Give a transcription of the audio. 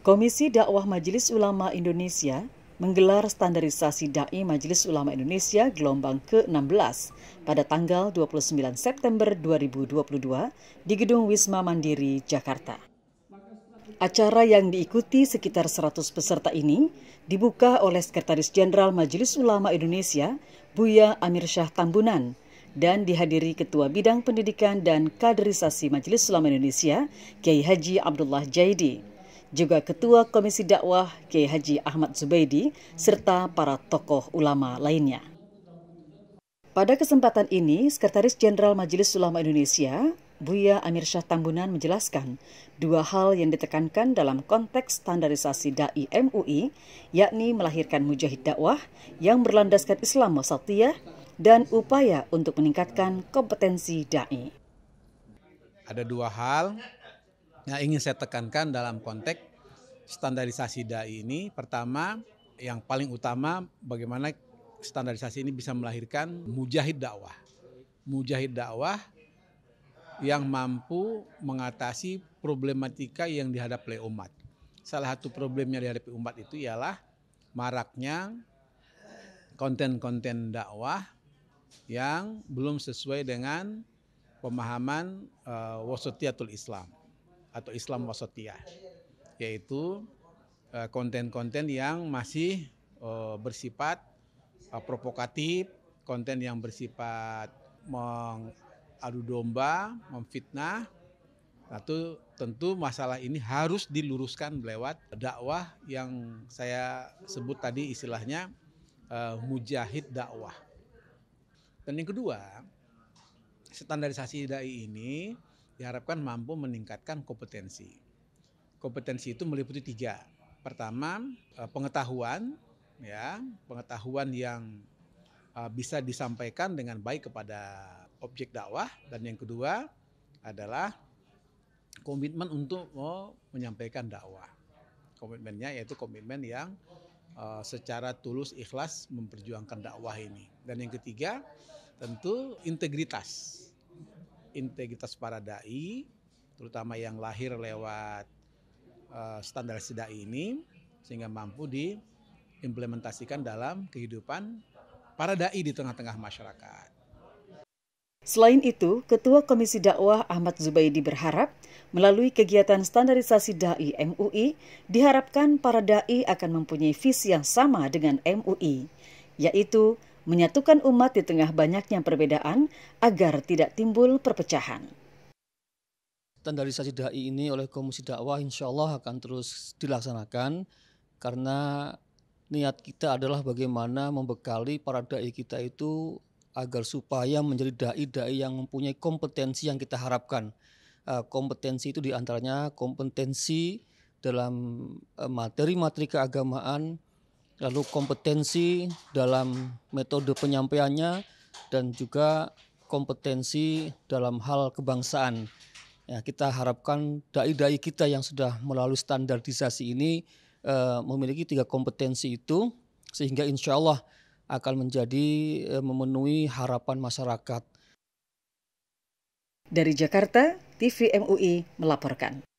Komisi Dakwah Majelis Ulama Indonesia menggelar standarisasi dai Majelis Ulama Indonesia gelombang ke-16 pada tanggal 29 September 2022 di Gedung Wisma Mandiri, Jakarta. Acara yang diikuti sekitar 100 peserta ini dibuka oleh Sekretaris Jenderal Majelis Ulama Indonesia, Buya Amir Syah Tambunan, dan dihadiri Ketua Bidang Pendidikan dan Kaderisasi Majelis Ulama Indonesia, Kiai Haji Abdullah Jaidi juga Ketua Komisi Dakwah Kiai Haji Ahmad Zubaidi serta para tokoh ulama lainnya. Pada kesempatan ini, Sekretaris Jenderal Majelis Ulama Indonesia, Buya Amir Syah Tambunan menjelaskan dua hal yang ditekankan dalam konteks standarisasi dai MUI, yakni melahirkan mujahid dakwah yang berlandaskan Islam wasatiyah dan upaya untuk meningkatkan kompetensi dai. Ada dua hal Nah, ingin saya tekankan dalam konteks standarisasi dai ini pertama yang paling utama bagaimana standarisasi ini bisa melahirkan mujahid dakwah. Mujahid dakwah yang mampu mengatasi problematika yang dihadapi oleh umat. Salah satu problemnya dihadapi umat itu ialah maraknya konten-konten dakwah yang belum sesuai dengan pemahaman uh, eh, wasotiatul Islam atau Islam wasatiyah yaitu eh, konten-konten yang masih eh, bersifat eh, provokatif, konten yang bersifat mengadu domba, memfitnah. Itu nah, tentu masalah ini harus diluruskan lewat dakwah yang saya sebut tadi istilahnya mujahid dakwah. Dan yang kedua, standarisasi dai ini diharapkan mampu meningkatkan kompetensi. Kompetensi itu meliputi tiga. Pertama, eh, pengetahuan, ya, pengetahuan yang eh, bisa disampaikan dengan baik kepada objek dakwah, dan yang kedua adalah komitmen untuk oh, menyampaikan dakwah. Komitmennya yaitu komitmen yang eh, secara tulus ikhlas memperjuangkan dakwah ini. Dan yang ketiga tentu integritas integritas para dai, terutama yang lahir lewat uh, standar sedai ini, sehingga mampu diimplementasikan dalam kehidupan para dai di tengah-tengah masyarakat. Selain itu, Ketua Komisi Dakwah Ahmad Zubaidi berharap melalui kegiatan standarisasi dai MUI diharapkan para dai akan mempunyai visi yang sama dengan MUI, yaitu menyatukan umat di tengah banyaknya perbedaan agar tidak timbul perpecahan. Standarisasi dai ini oleh Komisi Dakwah insya Allah akan terus dilaksanakan karena niat kita adalah bagaimana membekali para dai kita itu agar supaya menjadi dai-dai yang mempunyai kompetensi yang kita harapkan. Eh, kompetensi itu diantaranya kompetensi dalam eh, materi-materi keagamaan, lalu kompetensi dalam metode penyampaiannya dan juga kompetensi dalam hal kebangsaan. Ya, kita harapkan dai-dai kita yang sudah melalui standarisasi ini eh, memiliki tiga kompetensi itu sehingga insya Allah akan menjadi eh, memenuhi harapan masyarakat. Dari Jakarta, TV MUI melaporkan.